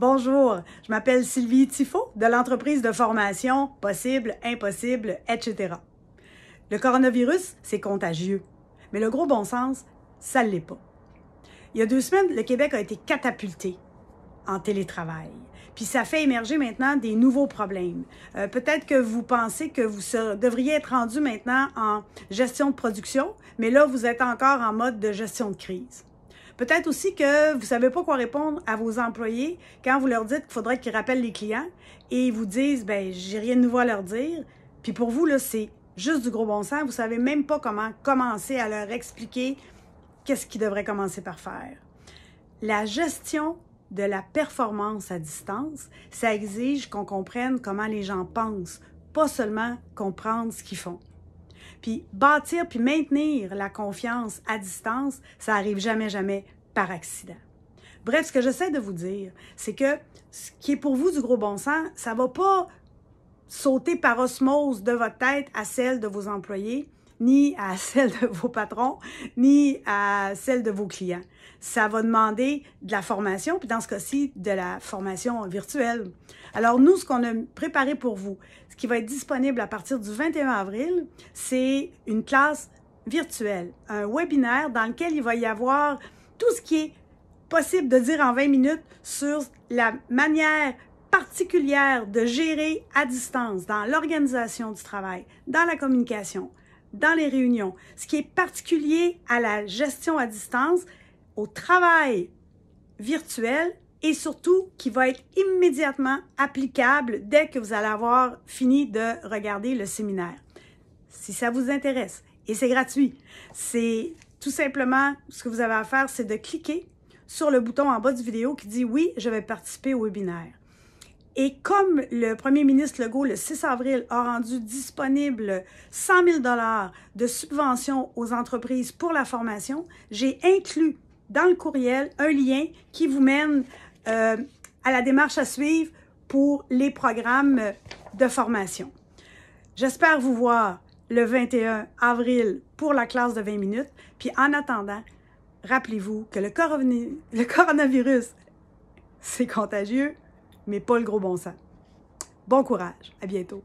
Bonjour, je m'appelle Sylvie Tifo de l'entreprise de formation Possible, Impossible, etc. Le coronavirus, c'est contagieux, mais le gros bon sens, ça ne l'est pas. Il y a deux semaines, le Québec a été catapulté en télétravail. Puis ça fait émerger maintenant des nouveaux problèmes. Euh, peut-être que vous pensez que vous devriez être rendu maintenant en gestion de production, mais là, vous êtes encore en mode de gestion de crise. Peut-être aussi que vous savez pas quoi répondre à vos employés quand vous leur dites qu'il faudrait qu'ils rappellent les clients et ils vous disent, ben, j'ai rien de nouveau à leur dire. Puis pour vous, là, c'est juste du gros bon sens. Vous savez même pas comment commencer à leur expliquer qu'est-ce qu'ils devraient commencer par faire. La gestion de la performance à distance, ça exige qu'on comprenne comment les gens pensent, pas seulement comprendre ce qu'ils font. Puis bâtir puis maintenir la confiance à distance, ça arrive jamais, jamais par accident. Bref, ce que j'essaie de vous dire, c'est que ce qui est pour vous du gros bon sens, ça va pas sauter par osmose de votre tête à celle de vos employés ni à celle de vos patrons, ni à celle de vos clients. Ça va demander de la formation, puis dans ce cas-ci, de la formation virtuelle. Alors nous, ce qu'on a préparé pour vous, ce qui va être disponible à partir du 21 avril, c'est une classe virtuelle, un webinaire dans lequel il va y avoir tout ce qui est possible de dire en 20 minutes sur la manière particulière de gérer à distance dans l'organisation du travail, dans la communication, dans les réunions. Ce qui est particulier à la gestion à distance, au travail virtuel et surtout qui va être immédiatement applicable dès que vous allez avoir fini de regarder le séminaire. Si ça vous intéresse, et c'est gratuit, c'est tout simplement ce que vous avez à faire, c'est de cliquer sur le bouton en bas du vidéo qui dit oui, je vais participer au webinaire. Et comme le premier ministre Legault, le 6 avril, a rendu disponible 100 000 de subventions aux entreprises pour la formation, j'ai inclus dans le courriel un lien qui vous mène euh, à la démarche à suivre pour les programmes de formation. J'espère vous voir le 21 avril pour la classe de 20 minutes. Puis en attendant, rappelez-vous que le, le coronavirus, c'est contagieux mais pas le gros bon sens. Bon courage, à bientôt.